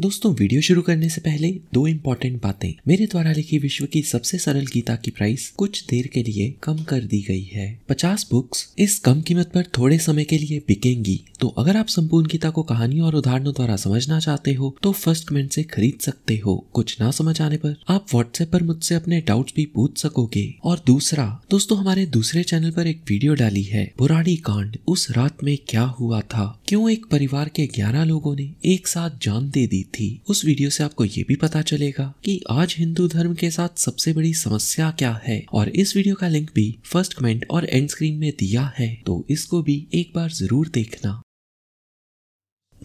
दोस्तों वीडियो शुरू करने से पहले दो इम्पोर्टेंट बातें मेरे द्वारा लिखी विश्व की सबसे सरल गीता की प्राइस कुछ देर के लिए कम कर दी गई है 50 बुक्स इस कम कीमत पर थोड़े समय के लिए बिकेंगी तो अगर आप संपूर्ण गीता को कहानियों और उदाहरणों द्वारा समझना चाहते हो तो फर्स्ट कमेंट से खरीद सकते हो कुछ ना समझ आने पर आप व्हाट्सएप पर मुझसे अपने डाउट्स भी पूछ सकोगे और दूसरा दोस्तों हमारे दूसरे चैनल पर एक वीडियो डाली है बुराड़ी कांड उस रात में क्या हुआ था क्यों एक परिवार के ग्यारह लोगों ने एक साथ जान दे दी थी उस वीडियो से आपको ये भी पता चलेगा कि आज हिंदू धर्म के साथ सबसे बड़ी समस्या क्या है और इस वीडियो का लिंक भी फर्स्ट कमेंट और एंड स्क्रीन में दिया है तो इसको भी एक बार जरूर देखना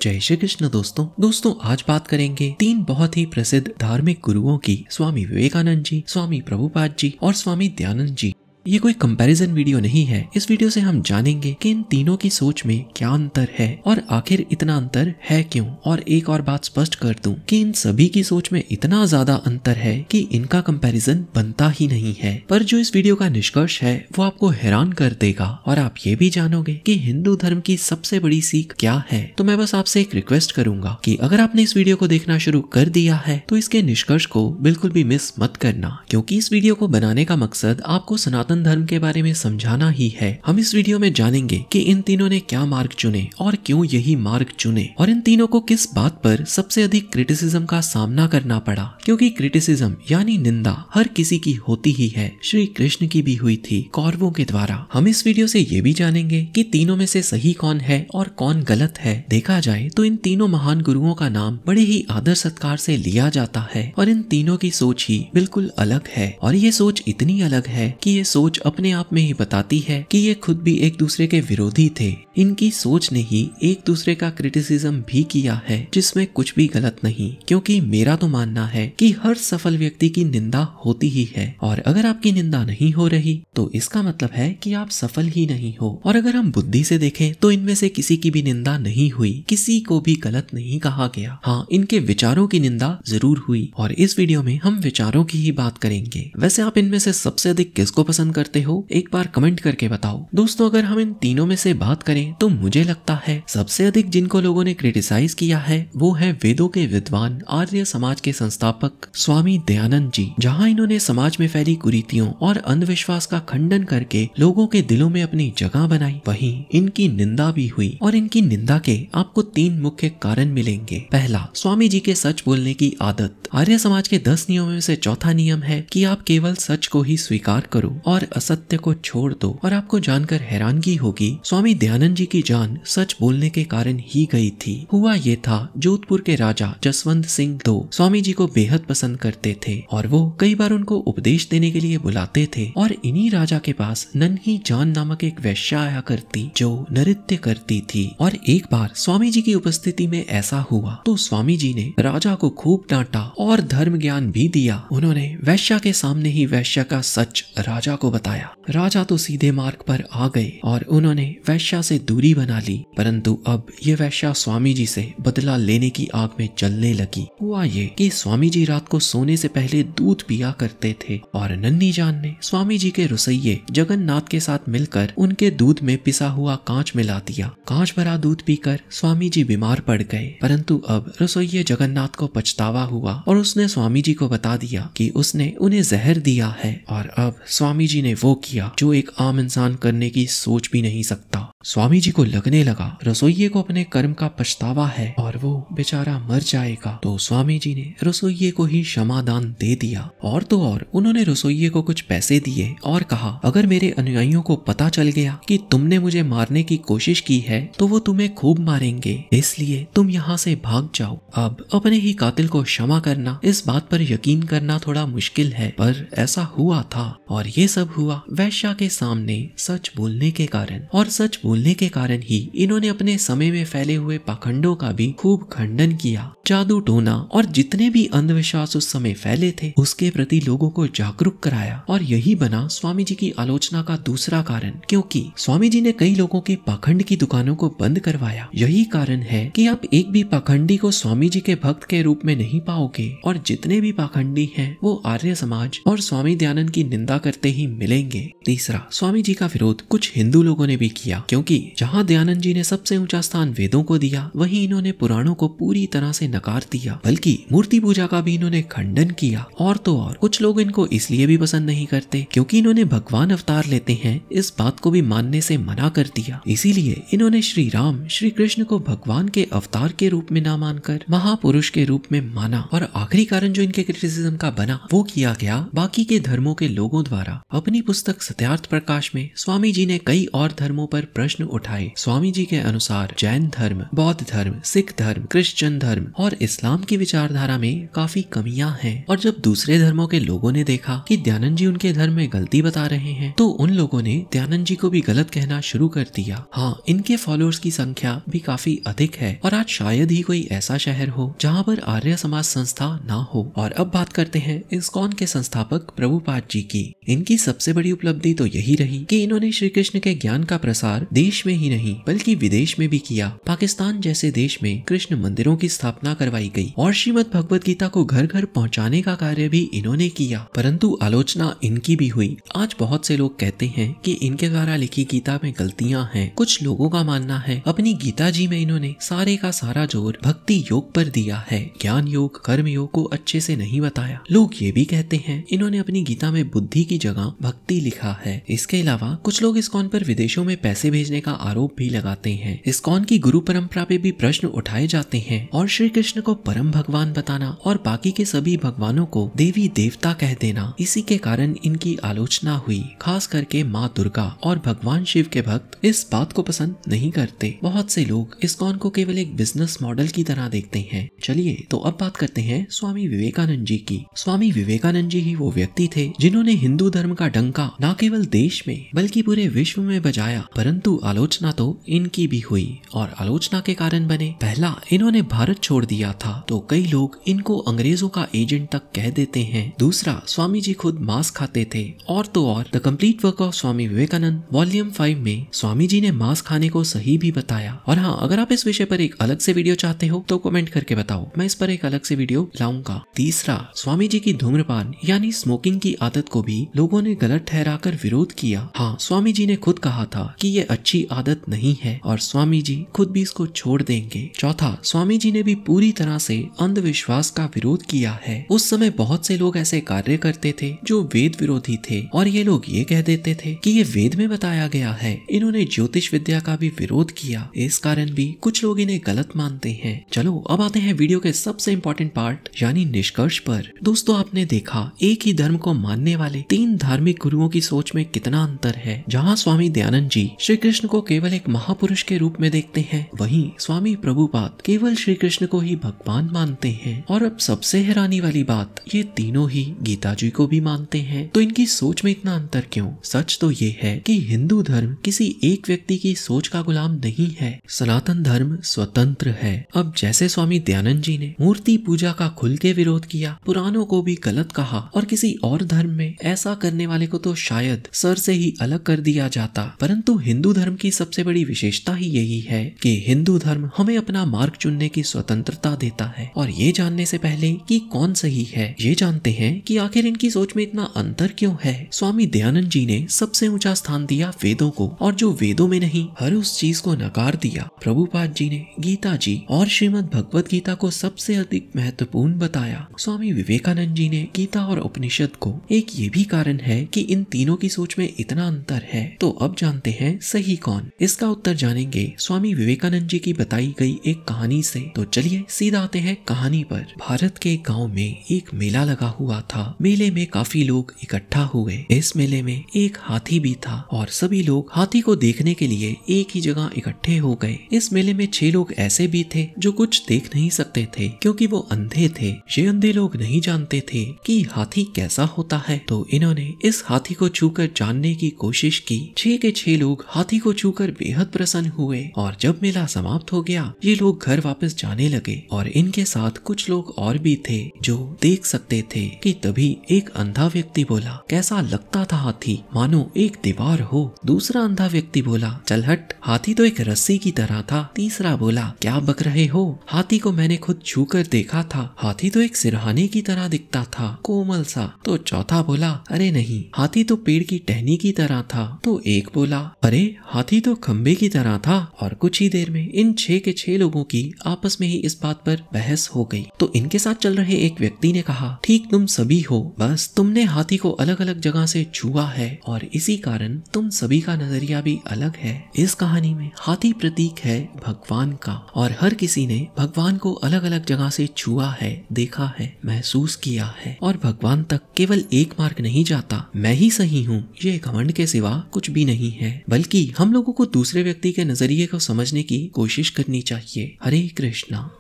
जय श्री कृष्ण दोस्तों दोस्तों आज बात करेंगे तीन बहुत ही प्रसिद्ध धार्मिक गुरुओं की स्वामी विवेकानंद जी स्वामी प्रभुपाद जी और स्वामी दयानंद जी ये कोई कंपैरिजन वीडियो नहीं है इस वीडियो से हम जानेंगे कि इन तीनों की सोच में क्या अंतर है और आखिर इतना अंतर है क्यों और एक और बात स्पष्ट कर दूं कि इन सभी की सोच में इतना ज्यादा अंतर है कि इनका कंपैरिजन बनता ही नहीं है पर जो इस वीडियो का निष्कर्ष है वो आपको हैरान कर देगा और आप ये भी जानोगे की हिंदू धर्म की सबसे बड़ी सीख क्या है तो मैं बस आपसे एक रिक्वेस्ट करूंगा की अगर आपने इस वीडियो को देखना शुरू कर दिया है तो इसके निष्कर्ष को बिल्कुल भी मिस मत करना क्यूँकी इस वीडियो को बनाने का मकसद आपको सनातन सनातन धर्म के बारे में समझाना ही है हम इस वीडियो में जानेंगे कि इन तीनों ने क्या मार्ग चुने और क्यों यही मार्ग चुने और इन तीनों को किस बात पर सबसे अधिक क्रिटिसिज्म का सामना करना पड़ा क्योंकि क्रिटिसिज्म यानी निंदा हर किसी की होती ही है श्री कृष्ण की भी हुई थी कौरवों के द्वारा हम इस वीडियो से ये भी जानेंगे कि तीनों में से सही कौन है और कौन गलत है देखा जाए तो इन तीनों महान गुरुओं का नाम बड़े ही आदर सत्कार से लिया जाता है और इन तीनों की सोच ही बिल्कुल अलग है और ये सोच इतनी अलग है कि ये सोच सोच अपने आप में ही बताती है कि ये खुद भी एक दूसरे के विरोधी थे इनकी सोच ने ही एक दूसरे का क्रिटिसिज्म भी किया है जिसमें कुछ भी गलत नहीं क्योंकि मेरा तो मानना है कि हर सफल व्यक्ति की निंदा होती ही है और अगर आपकी निंदा नहीं हो रही तो इसका मतलब है कि आप सफल ही नहीं हो और अगर हम बुद्धि से देखें तो इनमें से किसी की भी निंदा नहीं हुई किसी को भी गलत नहीं कहा गया हाँ इनके विचारों की निंदा जरूर हुई और इस वीडियो में हम विचारों की ही बात करेंगे वैसे आप इनमें से सबसे अधिक किसको पसंद करते हो एक बार कमेंट करके बताओ दोस्तों अगर हम इन तीनों में से बात करें तो मुझे लगता है सबसे अधिक जिनको लोगों ने क्रिटिसाइज किया है वो है वेदों के विद्वान आर्य समाज के संस्थापक स्वामी दयानंद जी जहाँ इन्होंने समाज में फैली कुरीतियों और अंधविश्वास का खंडन करके लोगों के दिलों में अपनी जगह बनाई वही इनकी निंदा भी हुई और इनकी निंदा के आपको तीन मुख्य कारण मिलेंगे पहला स्वामी जी के सच बोलने की आदत आर्य समाज के दस नियमों में से चौथा नियम है कि आप केवल सच को ही स्वीकार करो और हर असत्य को छोड़ दो और आपको जानकर हैरानगी होगी स्वामी दयानंद जी की जान सच बोलने के कारण ही गई थी हुआ ये था जोधपुर के राजा जसवंत सिंह दो स्वामी जी को बेहद पसंद करते थे और वो कई बार उनको उपदेश देने के लिए बुलाते थे और इन्हीं राजा के पास नन्ही जान नामक एक वैश्या आया करती जो नृत्य करती थी और एक बार स्वामी जी की उपस्थिति में ऐसा हुआ तो स्वामी जी ने राजा को खूब डांटा और धर्म ज्ञान भी दिया उन्होंने वैश्या के सामने ही वैश्या का सच राजा को बताया राजा तो सीधे मार्ग पर आ गए और उन्होंने वैश्या से दूरी बना ली परंतु अब ये वैश्या स्वामी जी से बदला लेने की आग में जलने लगी हुआ ये कि स्वामी जी रात को सोने से पहले दूध पिया करते थे और नन्नी जान ने स्वामी जी के रसोइये जगन्नाथ के साथ मिलकर उनके दूध में पिसा हुआ कांच मिला दिया कांच भरा दूध पीकर स्वामी जी बीमार पड़ गए परंतु अब रसोइये जगन्नाथ को पछतावा हुआ और उसने स्वामी जी को बता दिया कि उसने उन्हें जहर दिया है और अब स्वामी जी ने वो किया जो एक आम इंसान करने की सोच भी नहीं सकता स्वामी जी को लगने लगा रसोइये को अपने कर्म का पछतावा है और वो बेचारा मर जाएगा तो स्वामी जी ने रसोइये को ही दान दे दिया और तो और उन्होंने रसोइये को कुछ पैसे दिए और कहा अगर मेरे अनुयायियों को पता चल गया कि तुमने मुझे मारने की कोशिश की है तो वो तुम्हें खूब मारेंगे इसलिए तुम यहाँ से भाग जाओ अब अपने ही कातिल को क्षमा करना इस बात पर यकीन करना थोड़ा मुश्किल है पर ऐसा हुआ था और ये सब हुआ वैश्या के सामने सच बोलने के कारण और सच बोल बोलने के कारण ही इन्होंने अपने समय में फैले हुए पाखंडों का भी खूब खंडन किया जादू टोना और जितने भी अंधविश्वास उस समय फैले थे उसके प्रति लोगों को जागरूक कराया और यही बना स्वामी जी की आलोचना का दूसरा कारण क्योंकि स्वामी जी ने कई लोगों के पाखंड की दुकानों को बंद करवाया यही कारण है कि आप एक भी पाखंडी को स्वामी जी के भक्त के रूप में नहीं पाओगे और जितने भी पाखंडी है वो आर्य समाज और स्वामी दयानंद की निंदा करते ही मिलेंगे तीसरा स्वामी जी का विरोध कुछ हिंदू लोगों ने भी किया क्योंकि क्योंकि जहाँ दयानंद जी ने सबसे ऊंचा स्थान वेदों को दिया वही इन्होंने पुराणों को पूरी तरह से नकार दिया बल्कि मूर्ति पूजा का भी इन्होंने खंडन किया और तो और कुछ लोग इनको इसलिए भी पसंद नहीं करते क्योंकि इन्होंने भगवान अवतार लेते हैं इस बात को भी मानने से मना कर दिया इसीलिए इन्होंने श्री राम श्री कृष्ण को भगवान के अवतार के रूप में न मानकर महापुरुष के रूप में माना और आखिरी कारण जो इनके क्रिटिसिज्म का बना वो किया गया बाकी के धर्मों के लोगों द्वारा अपनी पुस्तक सत्यार्थ प्रकाश में स्वामी जी ने कई और धर्मों पर प्रश्न प्रश्न उठाए स्वामी जी के अनुसार जैन धर्म बौद्ध धर्म सिख धर्म क्रिश्चियन धर्म और इस्लाम की विचारधारा में काफी कमियां हैं और जब दूसरे धर्मों के लोगों ने देखा कि दयानंद जी उनके धर्म में गलती बता रहे हैं तो उन लोगों ने दयानंद जी को भी गलत कहना शुरू कर दिया हाँ इनके फॉलोअर्स की संख्या भी काफी अधिक है और आज शायद ही कोई ऐसा शहर हो जहाँ पर आर्य समाज संस्था न हो और अब बात करते हैं इस्कॉन के संस्थापक प्रभुपाद जी की इनकी सबसे बड़ी उपलब्धि तो यही रही कि इन्होंने श्री कृष्ण के ज्ञान का प्रसार देश में ही नहीं बल्कि विदेश में भी किया पाकिस्तान जैसे देश में कृष्ण मंदिरों की स्थापना करवाई गई और श्रीमद भगवत गीता को घर घर पहुंचाने का कार्य भी इन्होंने किया परंतु आलोचना इनकी भी हुई आज बहुत से लोग कहते हैं कि इनके द्वारा लिखी गीता में गलतियां हैं कुछ लोगों का मानना है अपनी गीता जी में इन्होंने सारे का सारा जोर भक्ति योग पर दिया है ज्ञान योग कर्म योग को अच्छे से नहीं बताया लोग ये भी कहते हैं इन्होंने अपनी गीता में बुद्धि की जगह भक्ति लिखा है इसके अलावा कुछ लोग इस कौन पर विदेशों में पैसे भेज भेजने का आरोप भी लगाते हैं इस्कॉन की गुरु परंपरा पे भी प्रश्न उठाए जाते हैं और श्री कृष्ण को परम भगवान बताना और बाकी के सभी भगवानों को देवी देवता कह देना इसी के कारण इनकी आलोचना हुई खास करके माँ दुर्गा और भगवान शिव के भक्त इस बात को पसंद नहीं करते बहुत से लोग इस्कॉन को केवल एक बिजनेस मॉडल की तरह देखते हैं चलिए तो अब बात करते हैं स्वामी विवेकानंद जी की स्वामी विवेकानंद जी ही वो व्यक्ति थे जिन्होंने हिंदू धर्म का डंका न केवल देश में बल्कि पूरे विश्व में बजाया परंतु आलोचना तो इनकी भी हुई और आलोचना के कारण बने पहला इन्होंने भारत छोड़ दिया था तो कई लोग इनको अंग्रेजों का एजेंट तक कह देते हैं दूसरा स्वामी जी खुद मांस खाते थे और तो और the complete work of Swami Vivekananda volume five में स्वामी जी ने मांस खाने को सही भी बताया और हाँ अगर आप इस विषय पर एक अलग से वीडियो चाहते हो तो कमेंट करके बताओ मैं इस पर एक अलग से वीडियो लाऊंगा तीसरा स्वामी जी की धूम्रपान यानी स्मोकिंग की आदत को भी लोगों ने गलत ठहरा विरोध किया हाँ स्वामी जी ने खुद कहा था कि ये अच्छी आदत नहीं है और स्वामी जी खुद भी इसको छोड़ देंगे चौथा स्वामी जी ने भी पूरी तरह से अंधविश्वास का विरोध किया है उस समय बहुत से लोग ऐसे कार्य करते थे जो वेद विरोधी थे और ये लोग ये कह देते थे कि ये वेद में बताया गया है इन्होंने ज्योतिष विद्या का भी विरोध किया इस कारण भी कुछ लोग इन्हें गलत मानते हैं चलो अब आते हैं वीडियो के सबसे इम्पोर्टेंट पार्ट यानी निष्कर्ष पर दोस्तों आपने देखा एक ही धर्म को मानने वाले तीन धार्मिक गुरुओं की सोच में कितना अंतर है जहाँ स्वामी दयानंद जी श्री कृष्ण कृष्ण को केवल एक महापुरुष के रूप में देखते हैं वहीं स्वामी प्रभुपाद केवल श्री कृष्ण को ही भगवान मानते हैं और अब सबसे हैरानी वाली बात ये तीनों ही गीता जी को भी मानते हैं तो इनकी सोच में इतना अंतर क्यों सच तो ये है कि हिंदू धर्म किसी एक व्यक्ति की सोच का गुलाम नहीं है सनातन धर्म स्वतंत्र है अब जैसे स्वामी दयानंद जी ने मूर्ति पूजा का खुल के विरोध किया पुरानों को भी गलत कहा और किसी और धर्म में ऐसा करने वाले को तो शायद सर से ही अलग कर दिया जाता परंतु हिंदू धर्म धर्म की सबसे बड़ी विशेषता ही यही है कि हिंदू धर्म हमें अपना मार्ग चुनने की स्वतंत्रता देता है और ये जानने से पहले कि कौन सही है ये जानते हैं कि आखिर इनकी सोच में इतना अंतर क्यों है स्वामी दयानंद जी ने सबसे ऊंचा स्थान दिया वेदों को और जो वेदों में नहीं हर उस चीज को नकार दिया प्रभुपाद जी ने गीता जी और श्रीमद भगवत गीता को सबसे अधिक महत्वपूर्ण बताया स्वामी विवेकानंद जी ने गीता और उपनिषद को एक ये भी कारण है कि इन तीनों की सोच में इतना अंतर है तो अब जानते हैं सही ही कौन इसका उत्तर जानेंगे स्वामी विवेकानंद जी की बताई गई एक कहानी से तो चलिए सीधा आते हैं कहानी पर भारत के गांव में एक मेला लगा हुआ था मेले में काफी लोग इकट्ठा हुए इस मेले में एक हाथी भी था और सभी लोग हाथी को देखने के लिए एक ही जगह इकट्ठे हो गए इस मेले में छह लोग ऐसे भी थे जो कुछ देख नहीं सकते थे क्योंकि वो अंधे थे ये अंधे लोग नहीं जानते थे कि हाथी कैसा होता है तो इन्होंने इस हाथी को छूकर जानने की कोशिश की छह के छह लोग हाथी को छूकर बेहद प्रसन्न हुए और जब मेला समाप्त हो गया ये लोग घर वापस जाने लगे और इनके साथ कुछ लोग और भी थे जो देख सकते थे कि तभी एक अंधा व्यक्ति बोला कैसा लगता था हाथी मानो एक दीवार हो दूसरा अंधा व्यक्ति बोला चल हट हाथी तो एक रस्सी की तरह था तीसरा बोला क्या बक रहे हो हाथी को मैंने खुद छू कर देखा था हाथी तो एक सिरहाने की तरह दिखता था कोमल सा तो चौथा बोला अरे नहीं हाथी तो पेड़ की टहनी की तरह था तो एक बोला अरे हाथी तो खम्बे की तरह था और कुछ ही देर में इन छह के छह लोगों की आपस में ही इस बात पर बहस हो गई तो इनके साथ चल रहे एक व्यक्ति ने कहा ठीक तुम सभी हो बस तुमने हाथी को अलग अलग जगह से छुआ है और इसी कारण तुम सभी का नजरिया भी अलग है इस कहानी में हाथी प्रतीक है भगवान का और हर किसी ने भगवान को अलग अलग जगह से छुआ है देखा है महसूस किया है और भगवान तक केवल एक मार्ग नहीं जाता मैं ही सही हूँ ये घमंड के सिवा कुछ भी नहीं है बल्कि हम लोगों को दूसरे व्यक्ति के नजरिए को समझने की कोशिश करनी चाहिए हरे कृष्णा